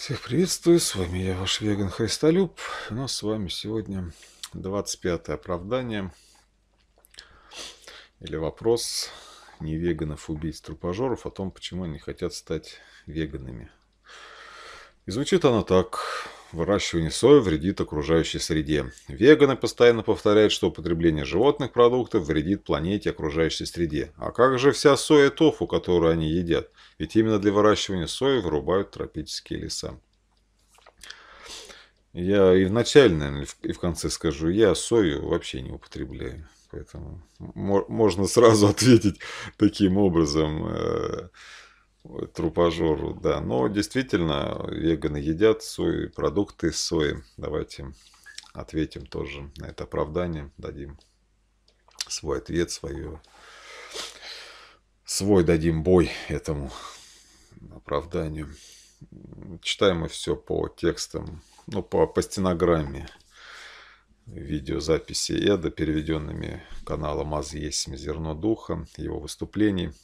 Всех приветствую, с вами я, ваш веган Христолюб. У нас с вами сегодня 25-е оправдание или вопрос не веганов а убийц трупожоров о том, почему они хотят стать веганами. И звучит оно так выращивание сои вредит окружающей среде. Веганы постоянно повторяют, что употребление животных продуктов вредит планете и окружающей среде. А как же вся соя и тофу, которую они едят? Ведь именно для выращивания сои вырубают тропические леса. Я и в начале, наверное, и в конце скажу, я сою вообще не употребляю. Поэтому можно сразу ответить таким образом. Э, Э, трупажору, да. Но действительно, веганы едят сои, продукты сои. Давайте ответим тоже на это оправдание, дадим свой ответ, свое, свой дадим бой этому оправданию. Читаем мы все по текстам, ну, по, по стенограмме видеозаписи Эда, переведенными каналом «Аз есть зерно духа», его выступлений –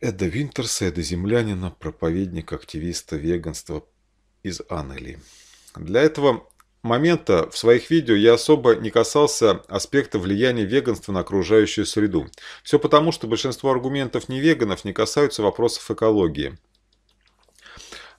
Эда Винтерса, Эда Землянина, проповедник-активиста веганства из Англии. Для этого момента в своих видео я особо не касался аспекта влияния веганства на окружающую среду. Все потому, что большинство аргументов невеганов не касаются вопросов экологии.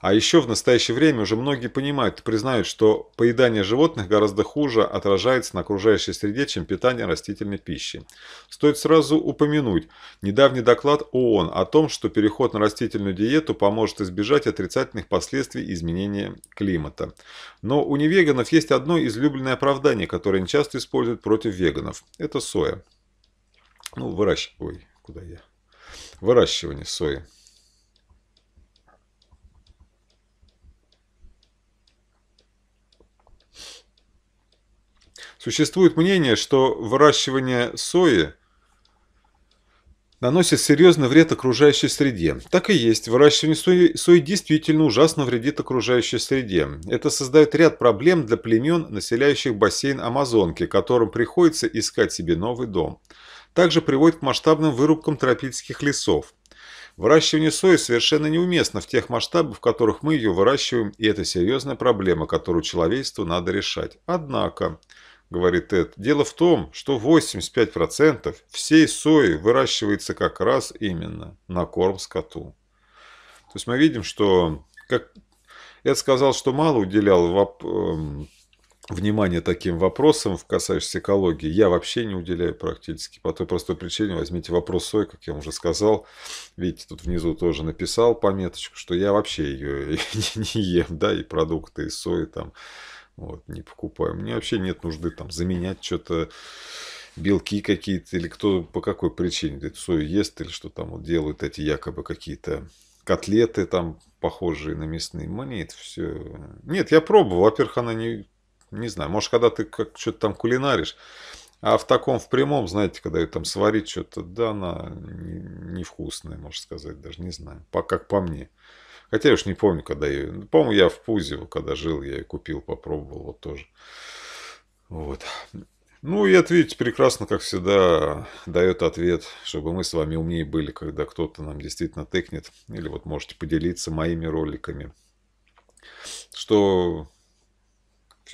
А еще в настоящее время уже многие понимают и признают, что поедание животных гораздо хуже отражается на окружающей среде, чем питание растительной пищи. Стоит сразу упомянуть недавний доклад ООН о том, что переход на растительную диету поможет избежать отрицательных последствий изменения климата. Но у невеганов есть одно излюбленное оправдание, которое они часто используют против веганов. Это соя. Ну, выращивание. Ой, куда я? Выращивание сои. Существует мнение, что выращивание сои наносит серьезный вред окружающей среде. Так и есть, выращивание сои, сои действительно ужасно вредит окружающей среде. Это создает ряд проблем для племен, населяющих бассейн Амазонки, которым приходится искать себе новый дом. Также приводит к масштабным вырубкам тропических лесов. Выращивание сои совершенно неуместно в тех масштабах, в которых мы ее выращиваем, и это серьезная проблема, которую человечеству надо решать. Однако, говорит Эд, Дело в том, что 85% всей сои выращивается как раз именно на корм скоту. То есть мы видим, что, как Эд сказал, что мало уделял воп... Эм, внимания таким вопросам, касающимся экологии. Я вообще не уделяю практически. По той простой причине, возьмите вопрос сои, как я уже сказал. Видите, тут внизу тоже написал пометочку, что я вообще ее не ем, да, и продукты из сои там вот, не покупаю. Мне вообще нет нужды там заменять что-то, белки какие-то, или кто по какой причине говорит, сою ест, или что там вот делают эти якобы какие-то котлеты там похожие на мясные. Мне это все... Э, нет, я пробовал. Во-первых, она не... Не знаю, может, когда ты как что-то там кулинаришь, а в таком, в прямом, знаете, когда ее там сварить что-то, да, она невкусная, можно сказать, даже не знаю, по, как по мне. Хотя я уж не помню, когда я... Ну, по-моему, я в Пузе, когда жил, я ее купил, попробовал вот тоже. Вот. Ну и ответ прекрасно, как всегда, дает ответ, чтобы мы с вами умнее были, когда кто-то нам действительно тыкнет. Или вот можете поделиться моими роликами. Что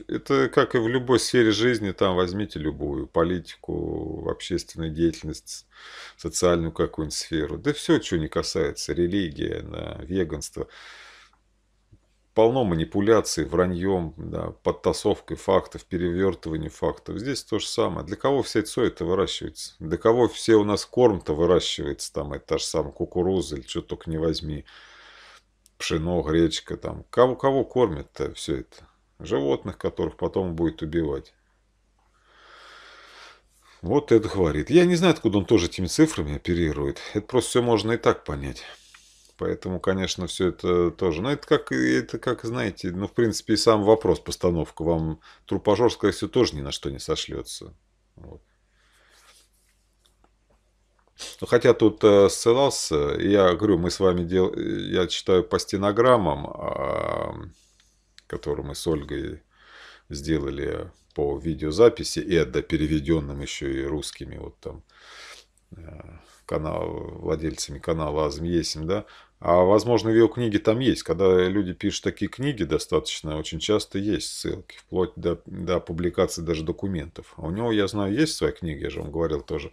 это как и в любой сфере жизни, там возьмите любую политику, общественную деятельность, социальную какую-нибудь сферу. Да все, что не касается, религия, да, веганство. Полно манипуляций, враньем, да, подтасовкой фактов, перевертыванием фактов. Здесь то же самое. Для кого все цо это выращивается? Для кого все у нас корм-то выращивается? Там это та же самая кукуруза или что только не возьми. Пшено, гречка, там. Кого, кого кормят-то все это? животных, которых потом будет убивать. Вот это говорит. Я не знаю, откуда он тоже этими цифрами оперирует. Это просто все можно и так понять. Поэтому, конечно, все это тоже. Но это как, это как, знаете, ну, в принципе, и сам вопрос, постановка. Вам трупожор, скорее всего, тоже ни на что не сошлется. Вот. Ну, хотя тут э, ссылался, я говорю, мы с вами дел... Э, я читаю по стенограммам, а который мы с Ольгой сделали по видеозаписи, и это переведенным еще и русскими вот там э, канал, владельцами канала Азм Есим, да, а возможно в ее книге там есть. Когда люди пишут такие книги, достаточно очень часто есть ссылки, вплоть до, до публикации даже документов. А у него, я знаю, есть своя книга, я же вам говорил тоже,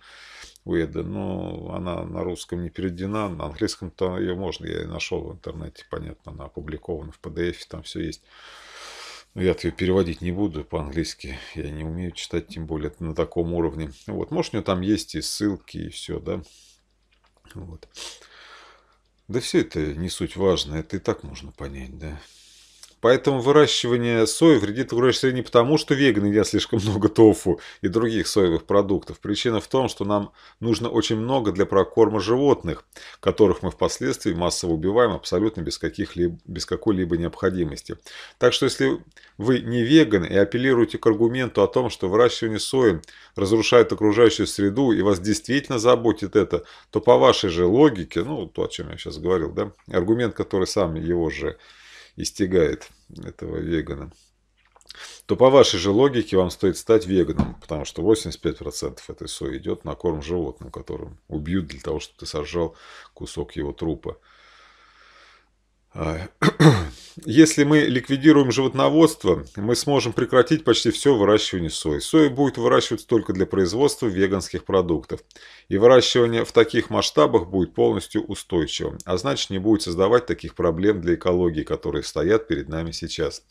Уэда, но она на русском не переведена, на английском-то ее можно, я ее нашел в интернете, понятно, она опубликована в PDF, там все есть. Но я-то ее переводить не буду по-английски, я не умею читать, тем более на таком уровне. Вот, может, у нее там есть и ссылки, и все, да. Вот. Да все это не суть важно, это и так можно понять, да. Поэтому выращивание сои вредит окружающей среде не потому, что веганы едят слишком много тофу и других соевых продуктов. Причина в том, что нам нужно очень много для прокорма животных, которых мы впоследствии массово убиваем абсолютно без, без какой-либо необходимости. Так что если вы не веган и апеллируете к аргументу о том, что выращивание сои разрушает окружающую среду и вас действительно заботит это, то по вашей же логике, ну то, о чем я сейчас говорил, да, аргумент, который сам его же истигает этого вегана, то по вашей же логике вам стоит стать веганом, потому что 85% этой сои идет на корм животным, которым убьют для того, чтобы ты сожрал кусок его трупа. А, если мы ликвидируем животноводство, мы сможем прекратить почти все выращивание сои. Сои будет выращиваться только для производства веганских продуктов. И выращивание в таких масштабах будет полностью устойчивым, а значит не будет создавать таких проблем для экологии, которые стоят перед нами сейчас.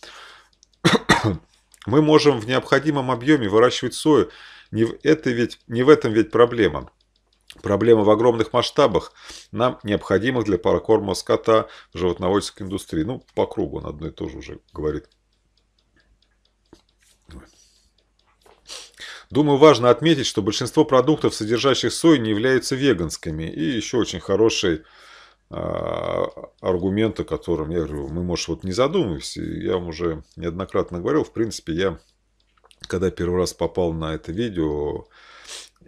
Мы можем в необходимом объеме выращивать сою, не в, это ведь, не в этом ведь проблема. Проблема в огромных масштабах, нам необходимых для прокорма скота в животноводческой индустрии. Ну, по кругу он одно и то же уже говорит. Думаю, важно отметить, что большинство продуктов, содержащих сой, не являются веганскими. И еще очень хороший а, аргумент, о котором я говорю, мы, «Ну, может, вот не задумываемся. Я вам уже неоднократно говорил, в принципе, я, когда первый раз попал на это видео,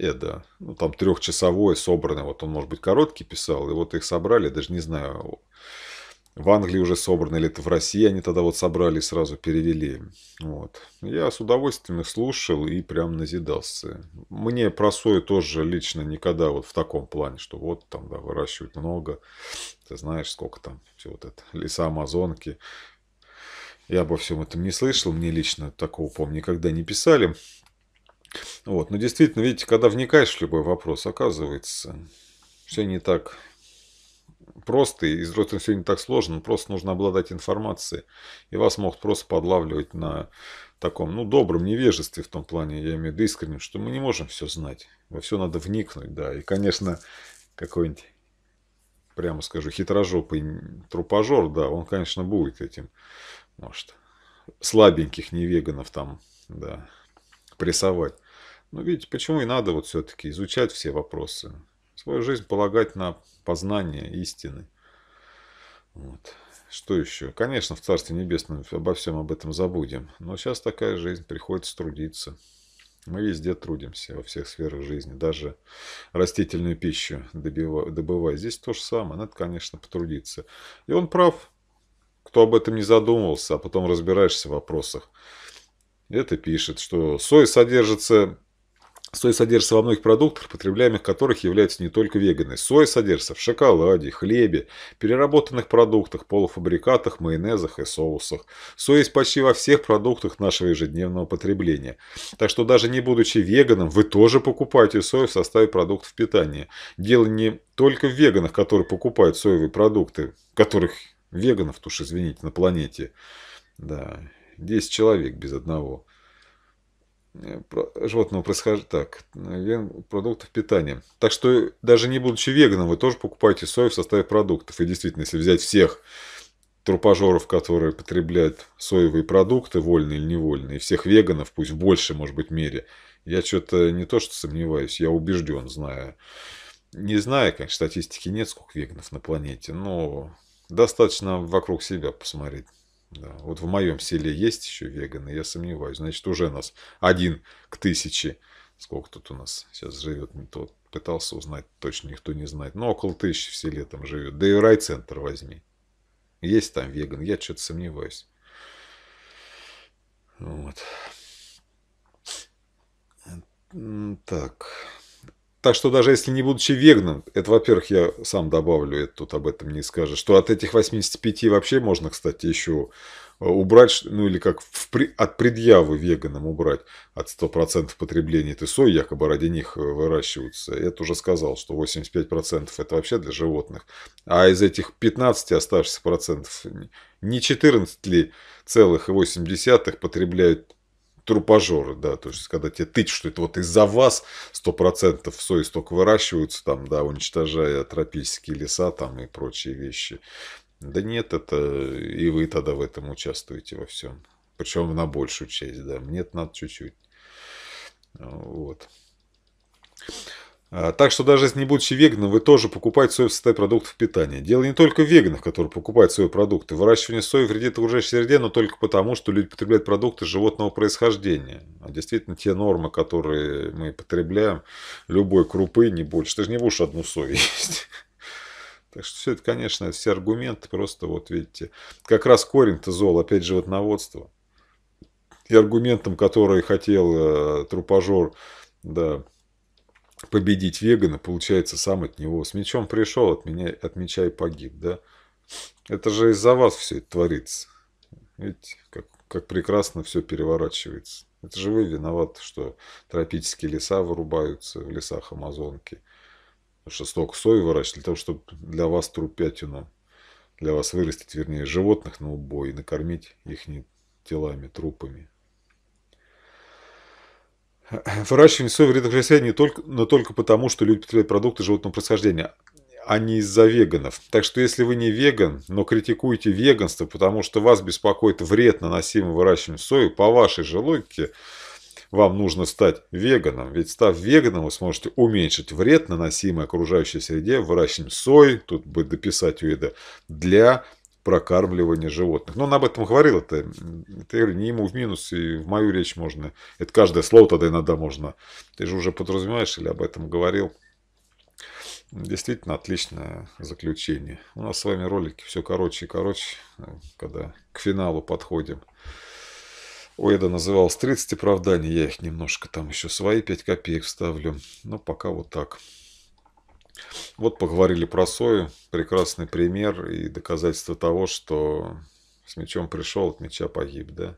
Эда. Ну, там трехчасовой, собранный, вот он, может быть, короткий писал, и вот их собрали, даже не знаю, в Англии уже собраны, или это в России они тогда вот собрали и сразу перевели. Вот. Я с удовольствием их слушал и прям назидался. Мне про сою тоже лично никогда вот в таком плане, что вот там да, выращивают много, ты знаешь, сколько там все вот это, леса Амазонки. Я обо всем этом не слышал, мне лично такого, помню, никогда не писали. Вот. Но действительно, видите, когда вникаешь в любой вопрос, оказывается, все не так просто, и с другой все не так сложно, просто нужно обладать информацией, и вас могут просто подлавливать на таком, ну, добром невежестве в том плане, я имею в виду искренне, что мы не можем все знать, во все надо вникнуть, да, и, конечно, какой-нибудь, прямо скажу, хитрожопый трупажор, да, он, конечно, будет этим, может, слабеньких невеганов там, да, прессовать. Ну видите, почему и надо вот все-таки изучать все вопросы. Свою жизнь полагать на познание истины. Вот. Что еще? Конечно, в Царстве Небесном обо всем об этом забудем. Но сейчас такая жизнь, приходится трудиться. Мы везде трудимся, во всех сферах жизни. Даже растительную пищу добывая. Здесь то же самое. Надо, конечно, потрудиться. И он прав. Кто об этом не задумывался, а потом разбираешься в вопросах. Это пишет, что сой содержится Соя содержится во многих продуктах, потребляемых которых являются не только веганы. Соя содержится в шоколаде, хлебе, переработанных продуктах, полуфабрикатах, майонезах и соусах. Соя есть почти во всех продуктах нашего ежедневного потребления. Так что даже не будучи веганом, вы тоже покупаете сою в составе продуктов питания. Дело не только в веганах, которые покупают соевые продукты, которых веганов, уж извините, на планете. Да, 10 человек без одного. Э, животного происхождения, так, э, вен, продуктов питания. Так что даже не будучи веганом, вы тоже покупаете сою в составе продуктов. И действительно, если взять всех трупажоров, которые потребляют соевые продукты, вольные или невольные, и всех веганов, пусть в большей, может быть, мере, я что-то не то что сомневаюсь, я убежден, знаю. Не знаю, конечно, статистики нет, сколько веганов на планете, но достаточно вокруг себя посмотреть. Да. Вот в моем селе есть еще веганы, я сомневаюсь. Значит, уже нас один к тысяче. Сколько тут у нас сейчас живет, не тот. Пытался узнать, точно никто не знает. Но около тысячи в селе там живет. Да и райцентр возьми. Есть там веган, я что-то сомневаюсь. Вот. Так, так что даже если не будучи веганом, это, во-первых, я сам добавлю, это тут об этом не скажешь, что от этих 85 вообще можно, кстати, еще убрать, ну или как в, от предъявы веганам убрать от 100% потребления этой сои, якобы ради них э, выращиваются. Я уже сказал, что 85% это вообще для животных. А из этих 15 оставшихся процентов, не 14 ли целых и 8 потребляют трупажеры, да, то есть когда тебе тычут, что это вот из-за вас 100% сои столько выращиваются, там, да, уничтожая тропические леса там и прочие вещи. Да нет, это и вы тогда в этом участвуете во всем. Причем на большую часть, да, мне надо чуть-чуть. Вот. А, так что даже не будучи веганом, вы тоже покупаете сою в составе продуктов питания. Дело не только в веганах, которые покупают свои продукты. Выращивание сои вредит окружающей среде, но только потому, что люди потребляют продукты животного происхождения. А действительно, те нормы, которые мы потребляем, любой крупы, не больше. Ты же не будешь одну сою есть. Так что все это, конечно, все аргументы, просто вот видите, как раз корень-то зол, опять животноводство. И аргументом, который хотел э, трупажор, да, победить вегана, получается, сам от него. С мечом пришел, от меня, от меча и погиб, да? Это же из-за вас все это творится. Видите, как, как прекрасно все переворачивается. Это же вы виноваты, что тропические леса вырубаются в лесах Амазонки. Потому что столько сои выращивали, для того, чтобы для вас трупятину, для вас вырастить, вернее, животных на убой и накормить их телами, трупами. Выращивание сои вредных растений не только, но только потому, что люди потребляют продукты животного происхождения, а не из-за веганов. Так что если вы не веган, но критикуете веганство, потому что вас беспокоит вред, наносимый выращиванием сои, по вашей же логике, вам нужно стать веганом. Ведь став веганом, вы сможете уменьшить вред, наносимый окружающей среде выращиванием сои, тут бы дописать у для прокармливания животных. Но он об этом говорил, это, это я говорю, не ему в минус, и в мою речь можно. Это каждое слово тогда иногда можно. Ты же уже подразумеваешь или об этом говорил. Действительно отличное заключение. У нас с вами ролики все короче и короче, когда к финалу подходим. У Эда называлось 30 оправданий, я их немножко там еще свои 5 копеек вставлю. Но ну, пока вот так. Вот поговорили про Сою, прекрасный пример и доказательство того, что с мечом пришел, от меча погиб, да.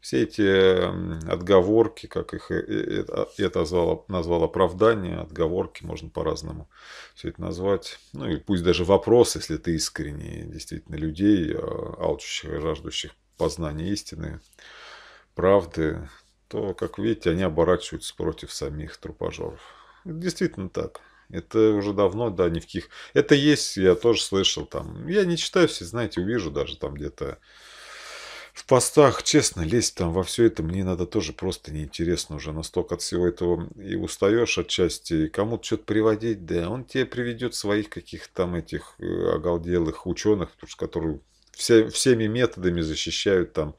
Все эти отговорки, как их э, э, э, а, это назвал, назвал оправдание, отговорки можно по-разному все это назвать. Ну и пусть даже вопрос, если ты искренний, действительно людей, а, алчущих и жаждущих познания истины, правды, то, как видите, они оборачиваются против самих трупожоров. действительно так. Это уже давно, да, ни в каких... Это есть, я тоже слышал там. Я не читаю все, знаете, увижу даже там где-то в постах, честно, лезть там во все это мне надо тоже просто неинтересно уже. Настолько от всего этого и устаешь отчасти. Кому-то что-то приводить, да, он тебе приведет своих каких-то там этих э, оголделых ученых, которые все, всеми методами защищают там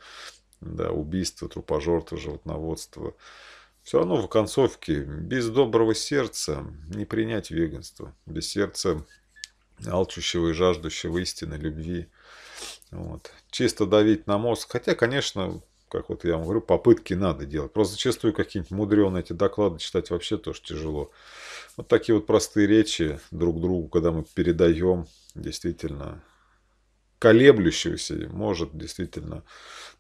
да, убийство, трупожорство, животноводство. Все равно в концовке без доброго сердца не принять веганство. Без сердца алчущего и жаждущего истины, любви. Вот. Чисто давить на мозг. Хотя, конечно, как вот я вам говорю, попытки надо делать. Просто зачастую какие-нибудь мудреные эти доклады читать вообще тоже тяжело. Вот такие вот простые речи друг другу, когда мы передаем действительно колеблющегося, может действительно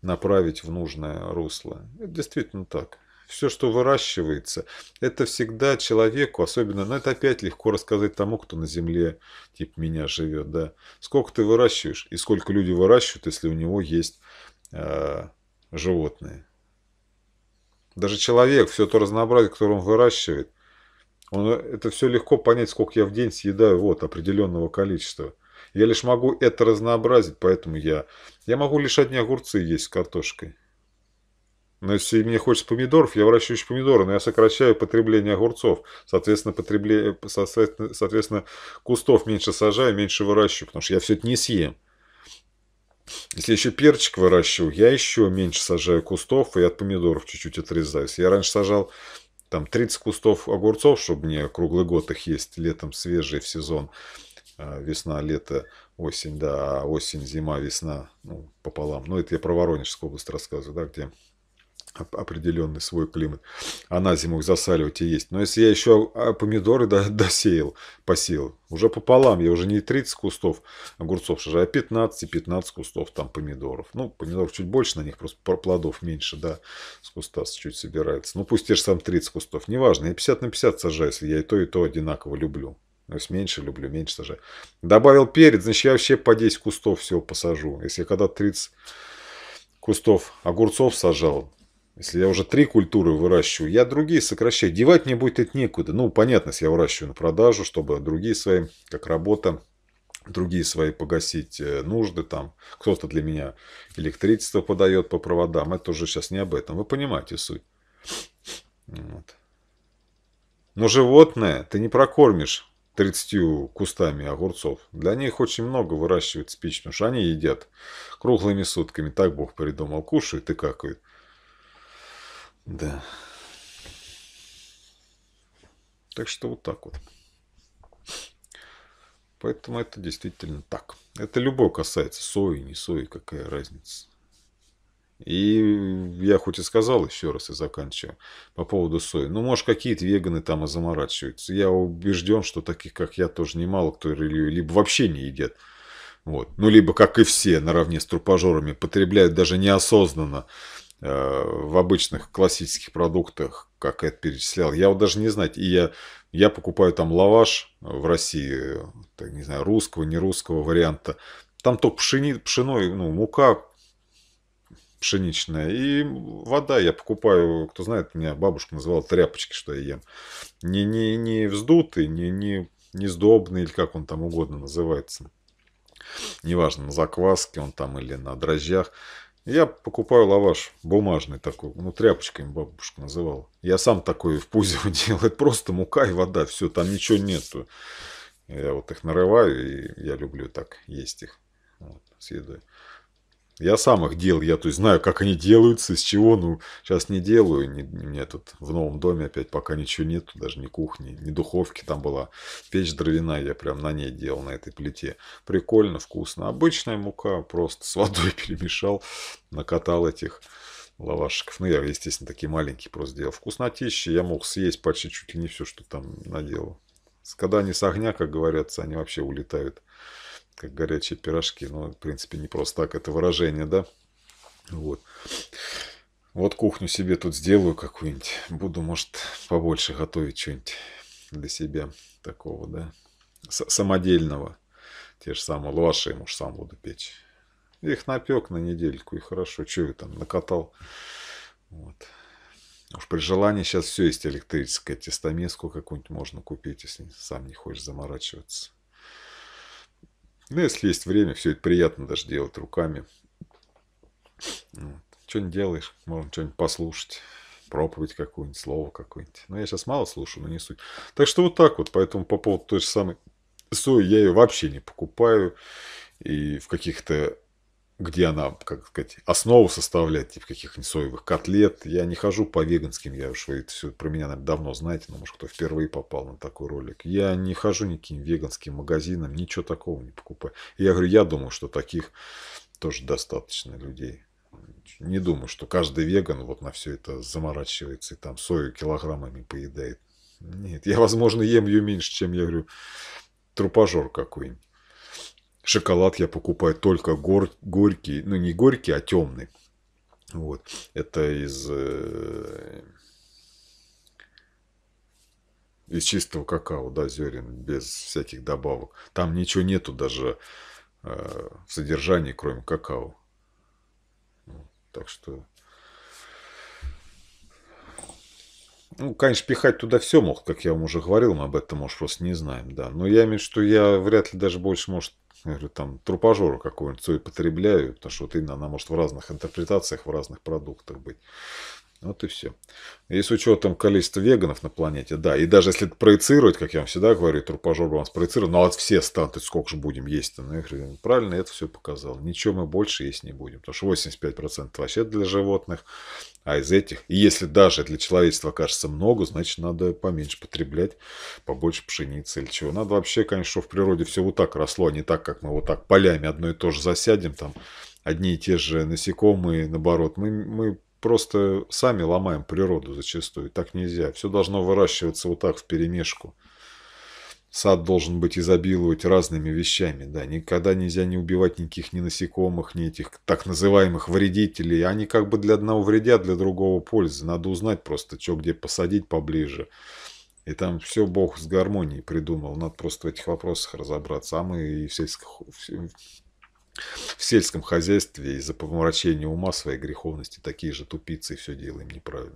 направить в нужное русло. Это действительно так все, что выращивается, это всегда человеку, особенно, ну это опять легко рассказать тому, кто на земле, типа меня живет, да. Сколько ты выращиваешь и сколько люди выращивают, если у него есть э, животные. Даже человек, все то разнообразие, которое он выращивает, он, это все легко понять, сколько я в день съедаю вот определенного количества. Я лишь могу это разнообразить, поэтому я, я могу лишь одни огурцы есть с картошкой. Но если мне хочется помидоров, я выращиваю помидоры, но я сокращаю потребление огурцов. Соответственно, потребле... соответственно, соответственно кустов меньше сажаю, меньше выращиваю, потому что я все это не съем. Если еще перчик выращиваю, я еще меньше сажаю кустов и от помидоров чуть-чуть отрезаюсь. Я раньше сажал там 30 кустов огурцов, чтобы мне круглый год их есть, летом свежие в сезон, а, весна, лето, осень, да, а осень, зима, весна, ну, пополам. Ну, это я про Воронежскую область рассказываю, да, где определенный свой климат. А на зиму их засаливать и есть. Но если я еще а, помидоры досеял, посеял, уже пополам, я уже не 30 кустов огурцов сажаю, а 15 и 15 кустов там помидоров. Ну, помидоров чуть больше на них, просто плодов меньше, да, с куста чуть собирается. Ну, пусть те же сам 30 кустов, неважно, я 50 на 50 сажаю, если я и то, и то одинаково люблю. То есть меньше люблю, меньше сажаю. Добавил перец, значит, я вообще по 10 кустов всего посажу. Если я когда 30 кустов огурцов сажал, если я уже три культуры выращиваю, я другие сокращаю. Девать мне будет это некуда. Ну, понятно, если я выращиваю на продажу, чтобы другие свои, как работа, другие свои погасить э, нужды, там кто-то для меня электричество подает по проводам, это уже сейчас не об этом, вы понимаете суть. Вот. Но животное ты не прокормишь 30 кустами огурцов. Для них очень много выращивают спич, потому что они едят круглыми сутками, так Бог придумал, кушают и какают. Да. Так что вот так вот. Поэтому это действительно так. Это любое касается сои, не сои, какая разница. И я хоть и сказал еще раз и заканчиваю по поводу сои. Ну, может, какие-то веганы там и заморачиваются. Я убежден, что таких, как я, тоже немало кто либо вообще не едят. Вот. Ну, либо, как и все, наравне с трупожорами, потребляют даже неосознанно Э, в обычных классических продуктах, как я перечислял, я вот даже не знаю, и я, я покупаю там лаваш в России, так, не знаю, русского, не русского варианта, там только пшени, пшено, ну, мука пшеничная и вода. Я покупаю, кто знает, меня бабушка называла тряпочки, что я ем. Не, не, не вздутый, не, не, не сдобный, или как он там угодно называется. Неважно, на закваске он там или на дрожжах. Я покупаю лаваш бумажный такой, ну тряпочками бабушка называла. Я сам такой в пузе делал. Это просто мука и вода, все, там ничего нету. Я вот их нарываю, и я люблю так есть их вот, с едой. Я сам их делал, я то есть знаю, как они делаются, из чего, ну, сейчас не делаю, не, у меня тут в новом доме опять пока ничего нет, даже ни кухни, ни духовки там была, печь дровяная, я прям на ней делал, на этой плите. Прикольно, вкусно, обычная мука, просто с водой перемешал, накатал этих лавашиков. Ну, я, естественно, такие маленькие просто делал. Вкуснотища, я мог съесть почти чуть ли не все, что там наделал. Когда они с огня, как говорятся, они вообще улетают как горячие пирожки. Ну, в принципе, не просто так это выражение, да? Вот. Вот кухню себе тут сделаю какую-нибудь. Буду, может, побольше готовить что-нибудь для себя такого, да? С самодельного. Те же самые лаваши, может, сам буду печь. Их напек на недельку, и хорошо. Чего я там накатал? Вот. Уж при желании сейчас все есть электрическое. Тестомеску какую-нибудь можно купить, если сам не хочешь заморачиваться. Ну, если есть время, все это приятно даже делать руками. Вот. Что не делаешь, можно что-нибудь послушать, проповедь какую-нибудь, слово какое-нибудь. Но я сейчас мало слушаю, но не суть. Так что вот так вот, поэтому по поводу той же самой сои я ее вообще не покупаю. И в каких-то где она, как сказать, основу составляет, типа каких-нибудь соевых котлет. Я не хожу по веганским, я уж вы это все про меня, наверное, давно знаете, но, может, кто впервые попал на такой ролик. Я не хожу никаким веганским магазинам, ничего такого не покупаю. И я говорю, я думаю, что таких тоже достаточно людей. Не думаю, что каждый веган вот на все это заморачивается и там сою килограммами поедает. Нет, я, возможно, ем ее меньше, чем, я говорю, трупажор какой-нибудь. Шоколад я покупаю только гор, горький, ну не горький, а темный. Вот. Это из, э, из чистого какао, да, зерен, без всяких добавок. Там ничего нету даже э, в содержании, кроме какао. Так что... Ну, конечно, пихать туда все мог, как я вам уже говорил, мы об этом, может, просто не знаем, да. Но я имею в виду, что я вряд ли даже больше, может, я говорю, там, трупажора какого-нибудь, цой потребляю, потому что вот именно она может в разных интерпретациях, в разных продуктах быть. Вот и все. И с учетом количества веганов на планете, да, и даже если проецировать, как я вам всегда говорю, трупажор вам спроецировал, ну а вот все станты, сколько же будем есть-то? Ну, я правильно это все показал. Ничего мы больше есть не будем, потому что 85% вообще для животных, а из этих, и если даже для человечества кажется много, значит, надо поменьше потреблять, побольше пшеницы или чего. Надо вообще, конечно, чтобы в природе все вот так росло, а не так, как мы вот так полями одно и то же засядем, там, одни и те же насекомые, наоборот. Мы, мы просто сами ломаем природу зачастую. Так нельзя. Все должно выращиваться вот так в перемешку. Сад должен быть изобиловать разными вещами, да, никогда нельзя не убивать никаких ни насекомых, ни этих так называемых вредителей, они как бы для одного вредят, для другого пользы, надо узнать просто, что где посадить поближе, и там все Бог с гармонией придумал, надо просто в этих вопросах разобраться, а мы и в сельском, в сельском хозяйстве из-за помрачения ума своей греховности такие же тупицы и все делаем неправильно.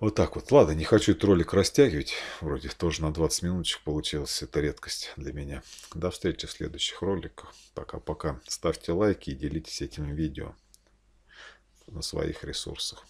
Вот так вот. Ладно, не хочу этот ролик растягивать. Вроде тоже на 20 минуточек получилось. Это редкость для меня. До встречи в следующих роликах. Пока-пока. Ставьте лайки и делитесь этим видео на своих ресурсах.